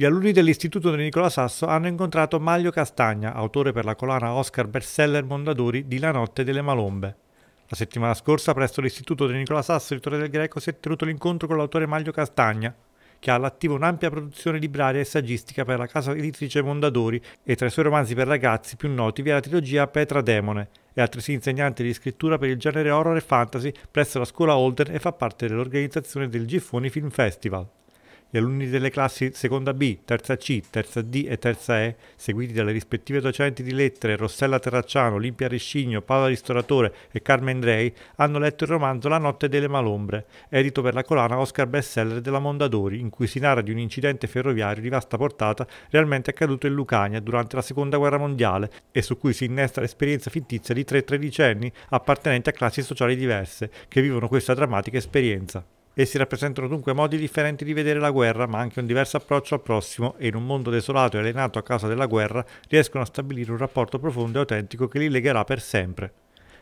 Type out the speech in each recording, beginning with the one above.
Gli alunni dell'Istituto di Nicola Sasso hanno incontrato Maglio Castagna, autore per la collana Oscar bestseller Mondadori di La notte delle malombe. La settimana scorsa presso l'Istituto di Nicola Sasso il Torre del Greco si è tenuto l'incontro con l'autore Maglio Castagna, che ha all'attivo un'ampia produzione libraria e saggistica per la casa editrice Mondadori e tra i suoi romanzi per ragazzi più noti vi è la trilogia Petra Demone È altresì insegnante di scrittura per il genere horror e fantasy presso la scuola Holden e fa parte dell'organizzazione del Giffoni Film Festival. Gli alunni delle classi seconda B, terza C, terza D e terza E, seguiti dalle rispettive docenti di lettere Rossella Terracciano, Olimpia Rescigno, Paola Ristoratore e Carmen Drey, hanno letto il romanzo La notte delle malombre, edito per la collana Oscar bestseller della Mondadori, in cui si narra di un incidente ferroviario di vasta portata realmente accaduto in Lucania durante la seconda guerra mondiale e su cui si innesta l'esperienza fittizia di tre tredicenni appartenenti a classi sociali diverse che vivono questa drammatica esperienza. Essi rappresentano dunque modi differenti di vedere la guerra, ma anche un diverso approccio al prossimo e in un mondo desolato e allenato a causa della guerra riescono a stabilire un rapporto profondo e autentico che li legherà per sempre.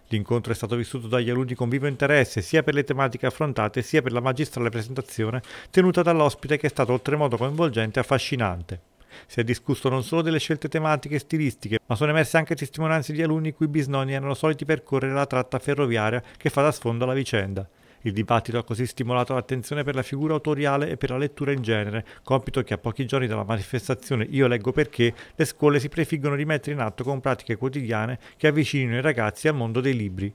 L'incontro è stato vissuto dagli alunni con vivo interesse sia per le tematiche affrontate sia per la magistrale presentazione tenuta dall'ospite che è stato oltremodo coinvolgente e affascinante. Si è discusso non solo delle scelte tematiche e stilistiche, ma sono emerse anche testimonianze di alunni i cui bisnonni erano soliti percorrere la tratta ferroviaria che fa da sfondo alla vicenda. Il dibattito ha così stimolato l'attenzione per la figura autoriale e per la lettura in genere, compito che a pochi giorni dalla manifestazione Io leggo perché le scuole si prefiggono di mettere in atto con pratiche quotidiane che avvicinino i ragazzi al mondo dei libri.